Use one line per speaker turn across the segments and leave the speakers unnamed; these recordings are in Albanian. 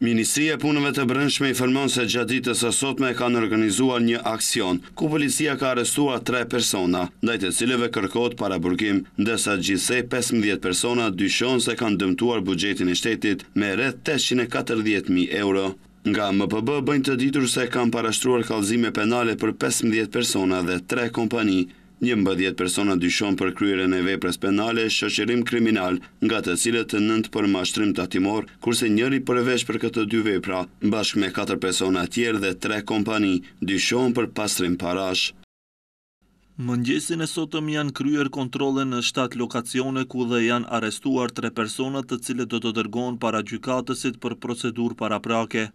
Ministrija punëve të brëndshme i se gjatë ditës e sotme ka kanë organizuar një aksion, ku policia ka arestua tre persona, dajte cileve kërkot para burgim, ndësa gjithsej 15 persona dyshon se kanë dëmtuar bugjetin e shtetit me rrët 840.000 euro. Nga MPB bëjnë të ditur se kanë parashtruar kalzime penale për 15 persona dhe tre kompani, Një mbëdjet persona dyshon për kryeren e vepres penale, shëqerim kriminal, nga të cilët të nëndë për mashtrim të atimor, kurse njëri përvesh për këtë dy vepra, bashk me 4 persona tjerë dhe 3 kompani, dyshon për pastrim parash.
Mëngjesin e sotëm janë kryer kontrole në 7 lokacione ku dhe janë arestuar 3 personat të cilët do të dërgon para gjykatësit për procedur para prake.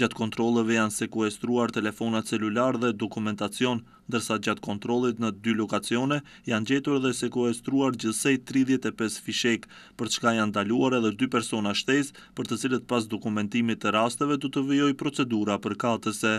Gjatë kontrolëve janë sekuestruar telefona celular dhe dokumentacion, dërsa gjatë kontrolit në dy lokacione janë gjetur dhe sekuestruar gjësej 35 fishek, për çka janë daluar edhe dy persona shtes, për të cilët pas dokumentimit të rasteve du të vjoj procedura për katëse.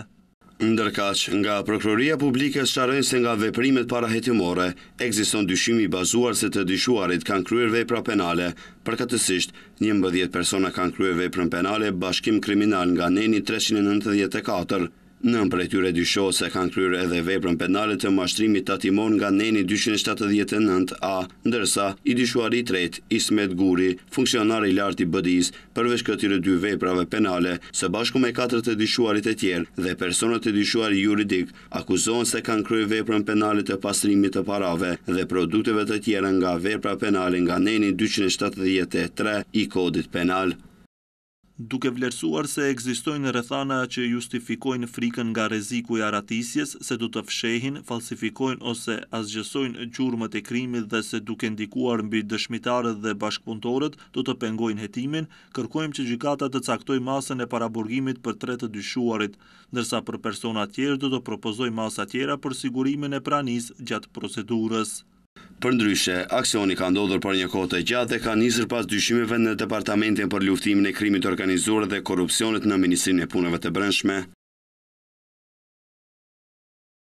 Ndërkaq, nga prokuroria publike sharojnë se nga veprimet para hetimore, egziston dyshimi bazuar se të dyshuarit kanë kryer vepra penale, përkatësisht, një mbëdhjet persona kanë kryer veprën penale bashkim kriminal nga neni 394, Nëmë për e tyre se kanë kryrë edhe veprën penale të mashtrimit të atimon nga neni 279a, ndërsa i dyshuari tret, ismet guri, funksionari lartë i bëdiz, përveç këtire dy veprave penale, se bashku me 4 të dyshuarit e tjerë dhe personat të dyshuari juridik, akuzon se kanë kryrë veprën penale të pastrimit të parave dhe produkteve të tjerë nga vepra penale nga neni 273 i kodit penal
duke vlerësuar se egzistojnë rëthana që justifikojnë frikën nga reziku i aratisjes, se du të fshehin, falsifikojnë ose asgjësojnë gjurëmët e krimit dhe se duke ndikuar mbi dëshmitarët dhe bashkëpuntorët, du të pengojnë hetimin, kërkojmë që gjikata të caktoj masën e paraburgimit për tre të dyshuarit, nërsa për persona tjerë du të propozoj masa tjera për sigurimin e pranis gjatë procedurës.
Për ndryshe, aksioni ka ndodhur për një kote gjatë dhe ka njëzër pas dyshimeve në Departamentin për luftimin e krimit organizuar dhe korupcionit në Ministrinë e Punëve të Brënshme.